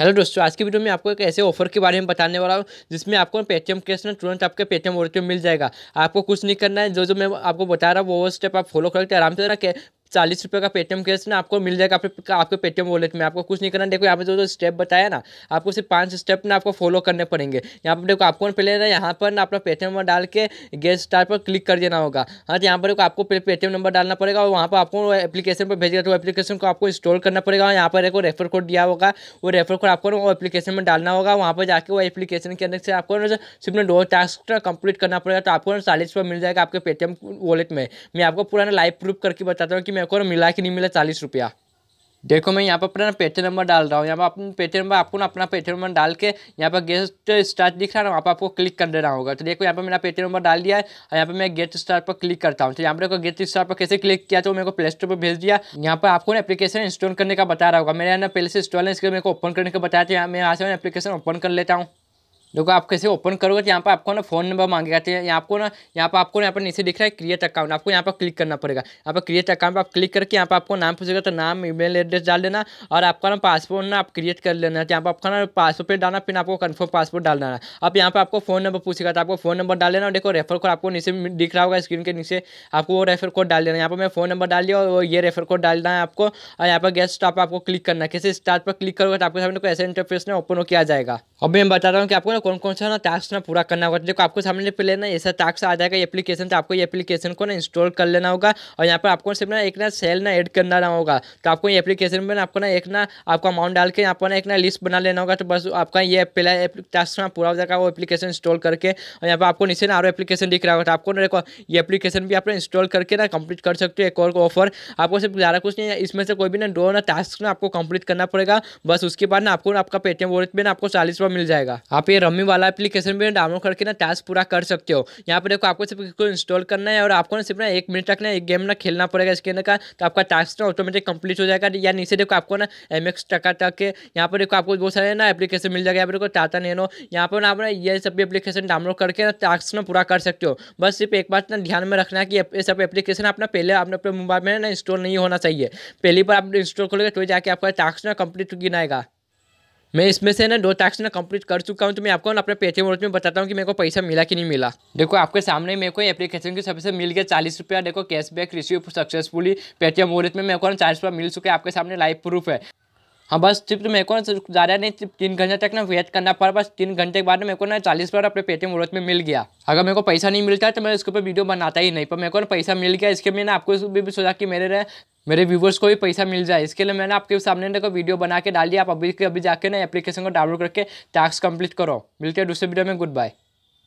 hello दोस्तों आज की वीडियो में आपको एक ऐसे ऑफर के बारे में बताने वाला हूँ जिसमें आपको पेटीएम कैश ना तुरंत आपके पेटीएम वॉलेट में मिल जाएगा आपको कुछ नहीं करना है जो जो मैं आपको बता रहा हूँ वो स्टेप आप फॉलो करके आराम से रखें चालीस रुपये का पेटीएम कैश ना आपको मिल जाएगा आपके आपके पेटीएम वॉलेट में आपको कुछ नहीं करना देखो यहाँ पे जो जो स्टेप बताया ना आपको सिर्फ पांच स्टेप ना आपको फॉलो करने पड़ेंगे यहाँ पर देखो आपको पहले ना यहाँ पर ना अपना पेटीएम नंबर डाल के गेस्ट स्टार पर क्लिक कर देना होगा हाँ तो यहाँ पर देखो आपको पेटीएम नंबर डालना पड़ेगा और वहाँ पर आपको एप्लीकेशन पर भेजेगा तो एप्लीकेशन को आपको इंस्टॉल करना पड़ेगा और यहाँ पर देखो रेफर कोड दिया होगा वो रेफर कोड आपको वो एप्लीकेशन में डालना होगा वहाँ पर जाकर वो एप्लीकेशन के अंदर से आपको सिर्फ ना डोर टास्क कंप्लीट करना पड़ेगा तो आपको चालीस रुपये मिल जाएगा आपके पेटीएम वॉलेट में मैं आपको पूरा ना लाइव प्रूफ करके बताता हूँ कि मेरे को मिला कि नहीं मिला चालीस रुपया देखो मैं यहाँ पर अपना पेटीएम नंबर डाल रहा हूँ यहाँ पर अपने पेटीएम नंबर आपको ना अपना पेटीएम नंबर डाल के यहाँ पर गेट स्टार्ट दिख रहा है वहाँ पर आपको क्लिक कर देना होगा तो देखो यहाँ पर मेरा पेटीएम नंबर डाल दिया है और यहाँ पर मैं गेट स्टार्ट पर क्लिक करता हूँ तो यहाँ पर देखो गेट स्टार्ट पर कैसे क्लिक किया तो मेरे को प्ले स्टोर पर भेज दिया यहाँ पर आपको ना एप्लीकेशन इंस्टॉल करने का बता रहा होगा मेरे यहाँ पहले से इंस्टॉल है इसके मेरे को ओपन करने का बताया था मैं यहाँ से एप्लीकेशन ओपन कर लेता हूँ देखो आप कैसे ओपन करोगे तो यहाँ पर आपको ना फोन नंबर मांगेगा तो यहाँ आपको ना यहाँ पर आपको यहाँ पर नीचे दिख रहा है क्रिएट अकाउंट आपको यहाँ पर क्लिक करना पड़ेगा यहाँ पर क्रिएट अकाउंट पर आप क्लिक करके यहाँ पर आपको नाम पूछेगा तो नाम ईमेल एड्रेस डाल देना और आपका ना पासपोर्ट ना आप क्रिएट कर लेना तो यहाँ पर आपका ना पासपोर्ट पर डालना फिर आपको कन्फर्म पासपोर्ट डाल देना अब यहाँ पर आपको फोन नंबर पूछेगा तो आपको फोन नंबर डाल लेना और देखो रेफर कोड आपको नीचे दिख रहा होगा स्क्रीन के नीचे आपको वो रेफर कोड डाल देना यहाँ पर मैं फोन नंबर डाल दिया और ये रेफर कोड डाल देना है आपको और यहाँ पर गेस्ट स्टॉप आपको क्लिक करना कैसे किसी स्टार्ट पर क्लिक करोगे तो आपके सामने को ऐसे इंटरफेस में ओपन हो किया जाएगा अब मैं बता रहा हूँ कि आपको और कौन कौन सा ना टास्क ना पूरा करना होगा देखो आपको सामने पे लेना ऐसा टास्क आ जाएगा एप्लीकेशन तो आपको ये एप्लीकेशन को ना इंस्टॉल कर लेना होगा और यहाँ पर आपको सिर्फ ना एक ना सेल ना एड करना ना होगा तो आपको ये एप्लीकेशन में आपको ना एक ना आपका अमाउंट डाल के यहाँ पर ना एक ना लिस्ट बना लेना होगा तो बस आपका ये पहला टास्क ना पूरा हो जाएगा वो एप्लीकेशन इंस्टॉल करके और यहाँ पर आपको नीचे ना और एप्लीकेशन दिख रहा होगा तो आपको ना देखो ये एप्लीकेशन भी आप इंस्टॉल करके ना कंप्लीट कर सकते हो एक और ऑफर आपको सिर्फ ज़्यादा कुछ नहीं इसमें से कोई भी ना दो ना टास्क ना आपको कंप्लीट करना पड़ेगा बस उसके बाद ना आपको आपका पेटीएम वॉलेट में ना आपको चालीस रुपये मिल जाएगा आप ये रमी वाला एप्लीकेशन भी डाउनलोड करके ना टास्क पूरा कर सकते हो यहाँ पर देखो आपको सिर्फ इसको इंस्टॉल करना है और आपको ना सिर्फ ना एक मिनट तक ना एक गेम ना खेलना पड़ेगा इसके अंदर का तो आपका टास्क ना ऑटोमेटिक कंप्लीट हो जाएगा या नीचे देखो आपको ना एम एक्स टका तक के यहाँ पर देखो आपको बहुत सारे ना एप्लीकेशन मिल जाएगा यहाँ पर देखो टाटा नैनो यहाँ पर ना आप ना ये सब एप्लीकेशन डाउनलोड करके ना टास्क ना पूरा कर सकते हो बस सिर्फ एक बात ना ध्यान में रखना है कि ये सब एप्लीकेशन अपना पहले आपने अपने मोबाइल में ना इंस्टॉल नहीं होना चाहिए पहली बार आप इंस्टॉल करोगे तो जाके आपका टास्क ना कंप्लीट गिनाएगा मैं इसमें से ना दो टास्क ना कंप्लीट कर चुका हूँ तो मैं आपको ना अपने पेटीएम वॉलेट में बताता हूँ कि मेरे को पैसा मिला कि नहीं मिला देखो आपके सामने मेरे को एप्लीकेशन की सबसे मिल गया चालीस रुपया देखो cashback receive successfully Paytm wallet में मेरे को ना चालीस रुपया मिल चुके आपके सामने लाइव प्रूफ है हाँ बस सिर्फ तो मेरे को ज़्यादा नहीं सिर्फ तीन घंटे तक ना वेट करना पड़ा बस तीन घंटे के बाद मेरे को ना चालीस रुपये अपने पेटीएम वॉलेट में मिल गया अगर मेरे को पैसा नहीं मिलता तो मैं उसके ऊपर वीडियो बनाता ही नहीं पर मेरे को ना पैसा मिल गया इसके मैंने आपको भी, भी सोचा कि मेरे मेरे व्यूवर्स को भी पैसा मिल जाए इसके लिए मैंने आपके सामने देखो वीडियो बना के डाल दिया आप अभी अभी जाके ना एप्लीकेशन को डाउनलोड करके टास्क कंप्लीट करो मिलते हैं दूसरे वीडियो में गुड बाय